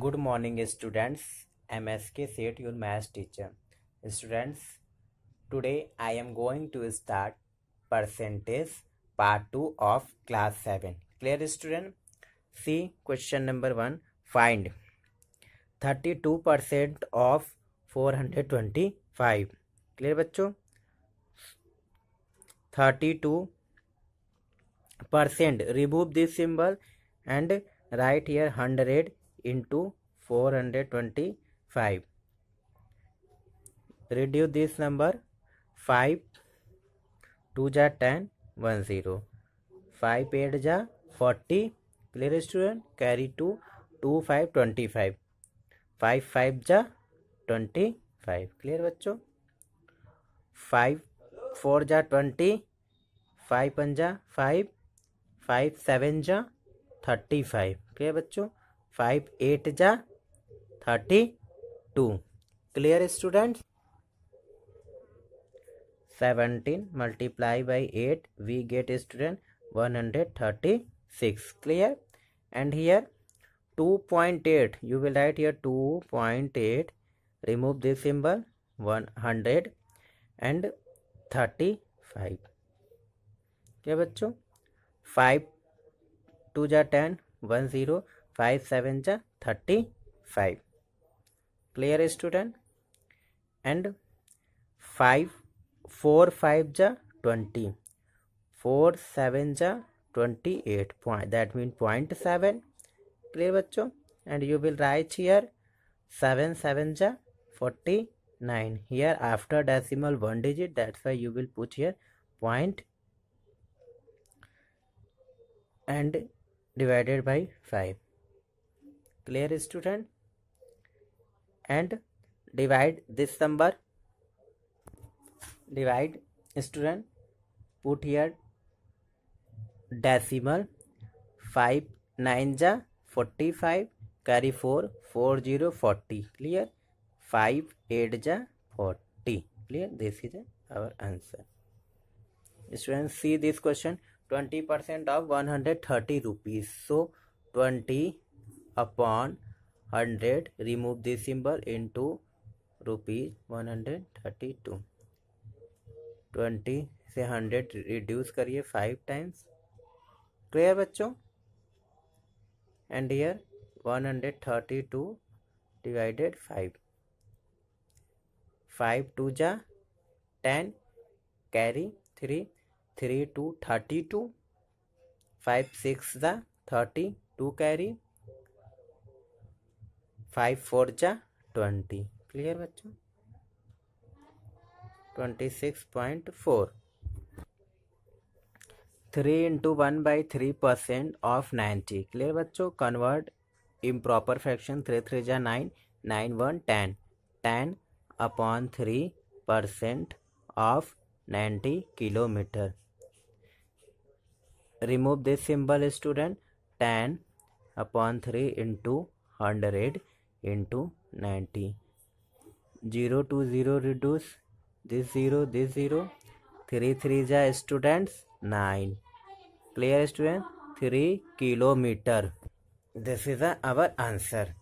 good morning students msk said your math teacher students today i am going to start percentage part 2 of class 7 clear student see question number 1 find 32% of 425 clear बच्चों 32% remove this symbol and write here 100 into four hundred twenty five रेडियो this number five two जा ten one zero five eight जा forty clear student carry two two five twenty five five five जा twenty five clear बच्चों five four जा twenty five पंजा five five seven जा thirty five clear बच्चों five eight जा thirty two clear student seventeen multiply by eight we get student one hundred thirty six clear and here two point eight you will write here two point eight remove this symbol one hundred and thirty five क्या बच्चों five two जा ten one zero 5 7 35 clear student and 5 4 5 ja 20 4 7 ja 28 point that means point 7 clear bachcho and you will write here 7 7 ja 49 here after decimal one digit that's why you will put here point and divided by 5 clear student and divide this number divide student put here decimal five nine जा forty five carry four four zero forty clear five eight जा forty clear this is our answer student see this question twenty percent of one hundred thirty rupees so twenty upon hundred remove this symbol in rupees one hundred thirty two twenty से hundred reduce करिए five times clear बच्चों and year one hundred thirty two divided five five two जा ten carry three three two thirty two five six जा thirty two carry five four जा twenty clear बच्चों twenty six point four three into one by three percent of ninety clear बच्चों convert proper fraction three three जा nine nine one ten ten upon three percent of ninety kilometre remove this symbol student ten upon three into hundred into ninety zero two zero reduce this zero this zero three three जा students nine clear student three kilometre this is our answer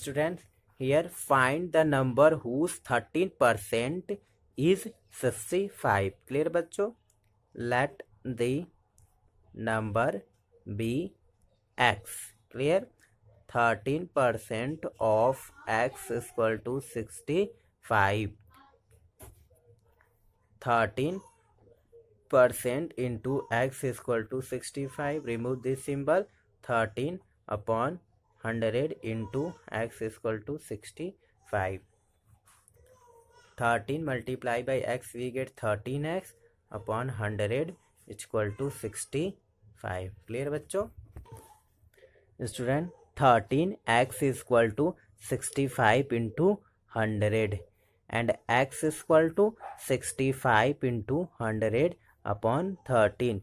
student here find the number whose thirteen percent is sixty five clear बच्चो let the number be x clear thirteen percent of x equal to sixty five thirteen percent into x equal to sixty five remove this symbol thirteen upon hundred into x equal to sixty five thirteen multiply by x we get thirteen x upon hundred equal to sixty five clear बच्चों student 13 x is equal to 65 into 100 and x is equal to 65 into 100 upon 13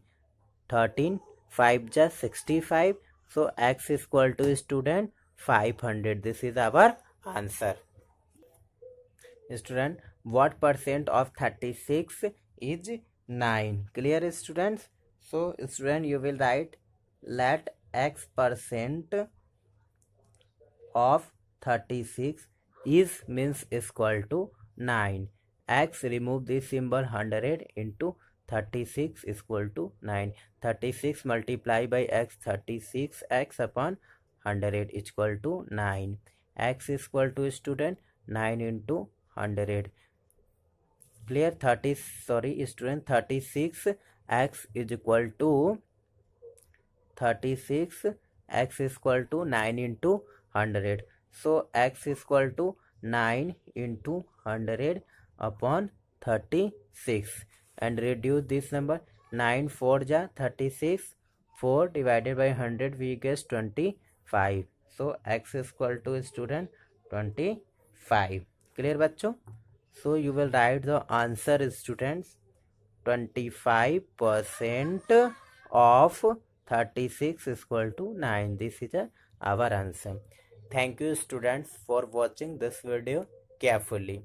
13 5 just 65 so x is equal to student 500 this is our answer student what percent of 36 is 9 clear students so student you will write let x percent of 36 is means is equal to 9 x remove this symbol 100 into 36 is equal to 9 36 multiply by x 36 x upon 100 is equal to 9 x is equal to student 9 into 100 clear 30 sorry student 36 x is equal to 36 x is equal to 9 into 100 so x is equal to 9 into 100 upon 36 and reduce this number 9 4 ja 36 4 divided by 100 we get 25 so x is equal to student 25 clear bachcho so you will write the answer students 25 percent of 36 is equal to 9 this is our answer Thank you students for watching this video carefully.